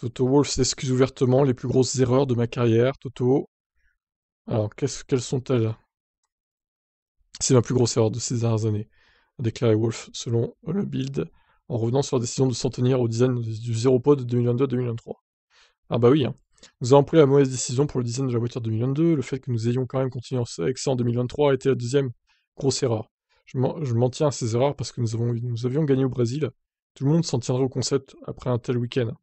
Toto Wolff s'excuse ouvertement les plus grosses erreurs de ma carrière. Toto. Alors, qu'est-ce quelles sont-elles C'est ma plus grosse erreur de ces dernières années, a déclaré Wolff selon le Build, en revenant sur la décision de s'en tenir au design du Zeropod de 2022-2023. Ah bah oui, hein. nous avons pris la mauvaise décision pour le design de la voiture 2022. Le fait que nous ayons quand même continué avec ça en 2023 a été la deuxième grosse erreur. Je m'en tiens à ces erreurs parce que nous, avons, nous avions gagné au Brésil. Tout le monde s'en tiendrait au concept après un tel week-end.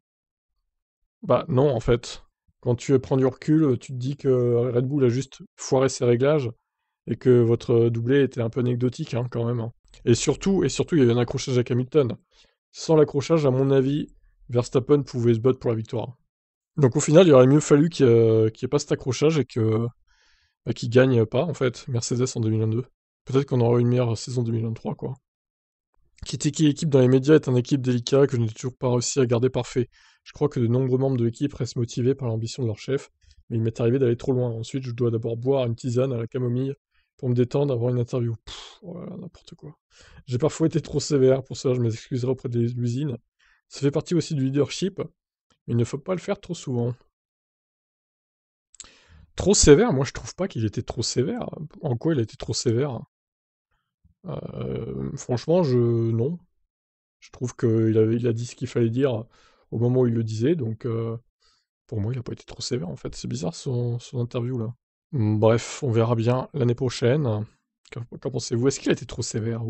Bah non, en fait. Quand tu prends du recul, euh, tu te dis que Red Bull a juste foiré ses réglages et que votre doublé était un peu anecdotique hein, quand même. Hein. Et surtout, et surtout, il y avait un accrochage avec Hamilton. Sans l'accrochage, à mon avis, Verstappen pouvait se battre pour la victoire. Donc au final, il aurait mieux fallu qu'il n'y ait, pas cet accrochage et que bah, gagne pas en fait Mercedes en 2022. Peut-être qu'on aura une meilleure saison 2023 quoi qui équipe dans les médias est un équipe délicat que je n'ai toujours pas réussi à garder parfait. Je crois que de nombreux membres de l'équipe restent motivés par l'ambition de leur chef, mais il m'est arrivé d'aller trop loin. Ensuite, je dois d'abord boire une tisane à la camomille pour me détendre avant une interview. Pfff, voilà, oh n'importe quoi. J'ai parfois été trop sévère, pour cela je m'excuserai auprès de l'usine. Ça fait partie aussi du leadership, mais il ne faut pas le faire trop souvent. Trop sévère, moi je trouve pas qu'il était trop sévère. En quoi il a été trop sévère euh, franchement, je non. Je trouve qu'il a, il a dit ce qu'il fallait dire au moment où il le disait, donc euh, pour moi, il n'a pas été trop sévère en fait. C'est bizarre son, interview là. Bref, on verra bien l'année prochaine. Qu'en pensez-vous Est-ce qu'il a été trop sévère